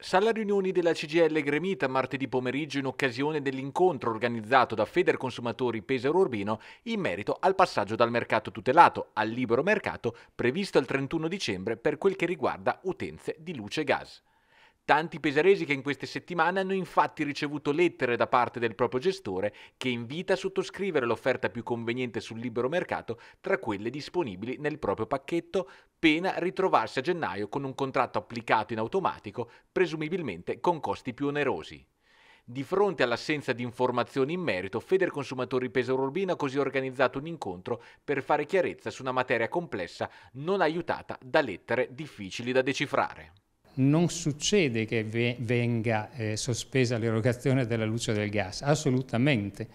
Sala riunioni della CGL Gremita martedì pomeriggio in occasione dell'incontro organizzato da Feder Consumatori Pesaro Urbino in merito al passaggio dal mercato tutelato al libero mercato previsto il 31 dicembre per quel che riguarda utenze di luce e gas. Tanti pesaresi che in queste settimane hanno infatti ricevuto lettere da parte del proprio gestore che invita a sottoscrivere l'offerta più conveniente sul libero mercato tra quelle disponibili nel proprio pacchetto, pena ritrovarsi a gennaio con un contratto applicato in automatico, presumibilmente con costi più onerosi. Di fronte all'assenza di informazioni in merito, Feder Consumatori Pesaro Urbino ha così organizzato un incontro per fare chiarezza su una materia complessa non aiutata da lettere difficili da decifrare non succede che venga eh, sospesa l'erogazione della luce del gas, assolutamente.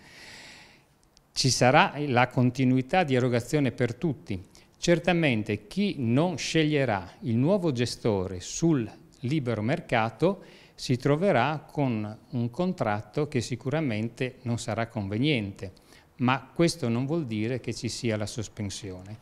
Ci sarà la continuità di erogazione per tutti. Certamente chi non sceglierà il nuovo gestore sul libero mercato si troverà con un contratto che sicuramente non sarà conveniente, ma questo non vuol dire che ci sia la sospensione.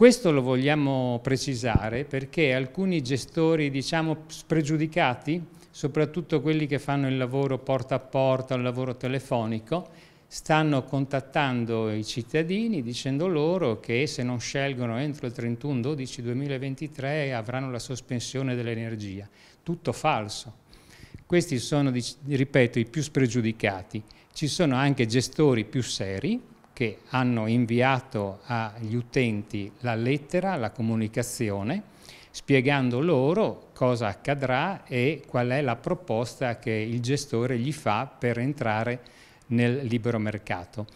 Questo lo vogliamo precisare perché alcuni gestori, diciamo, spregiudicati, soprattutto quelli che fanno il lavoro porta a porta, il lavoro telefonico, stanno contattando i cittadini dicendo loro che se non scelgono entro il 31-12-2023 avranno la sospensione dell'energia. Tutto falso. Questi sono, ripeto, i più spregiudicati. Ci sono anche gestori più seri che hanno inviato agli utenti la lettera, la comunicazione, spiegando loro cosa accadrà e qual è la proposta che il gestore gli fa per entrare nel libero mercato.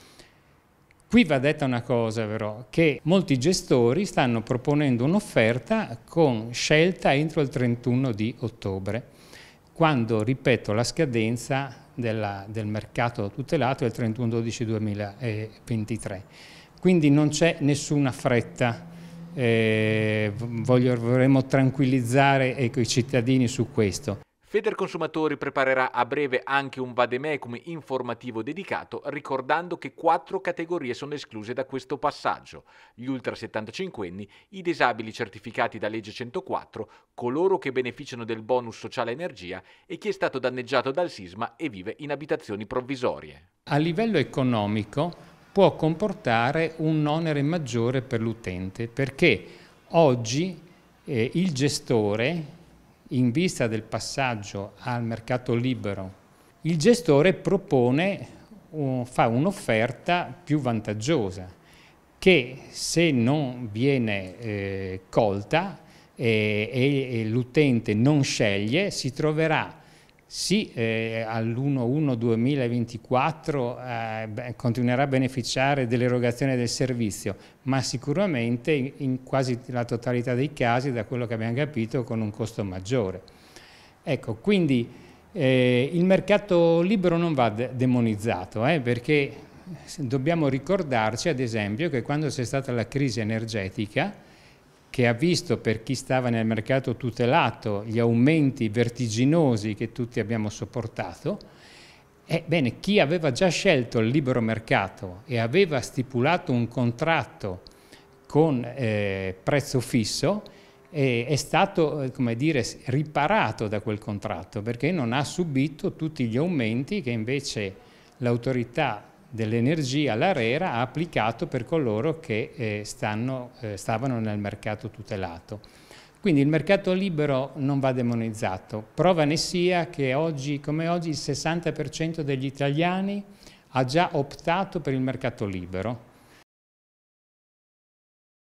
Qui va detta una cosa però, che molti gestori stanno proponendo un'offerta con scelta entro il 31 di ottobre, quando, ripeto, la scadenza della, del mercato tutelato è il 31-12-2023. Quindi non c'è nessuna fretta, eh, voglio, vorremmo tranquillizzare ecco, i cittadini su questo. Feder Consumatori preparerà a breve anche un vademecum informativo dedicato, ricordando che quattro categorie sono escluse da questo passaggio: gli ultra 75enni, i disabili certificati da legge 104, coloro che beneficiano del bonus sociale energia e chi è stato danneggiato dal sisma e vive in abitazioni provvisorie. A livello economico può comportare un onere maggiore per l'utente perché oggi eh, il gestore in vista del passaggio al mercato libero, il gestore propone, fa un'offerta più vantaggiosa che se non viene eh, colta eh, e, e l'utente non sceglie si troverà sì, eh, all'1-1 2024 eh, continuerà a beneficiare dell'erogazione del servizio, ma sicuramente in quasi la totalità dei casi, da quello che abbiamo capito, con un costo maggiore. Ecco, quindi eh, il mercato libero non va de demonizzato, eh, perché dobbiamo ricordarci, ad esempio, che quando c'è stata la crisi energetica, che ha visto per chi stava nel mercato tutelato gli aumenti vertiginosi che tutti abbiamo sopportato, ebbene chi aveva già scelto il libero mercato e aveva stipulato un contratto con eh, prezzo fisso eh, è stato eh, dire, riparato da quel contratto perché non ha subito tutti gli aumenti che invece l'autorità dell'energia l'ARERA ha applicato per coloro che eh, stanno, eh, stavano nel mercato tutelato. Quindi il mercato libero non va demonizzato. Prova ne sia che oggi, come oggi, il 60% degli italiani ha già optato per il mercato libero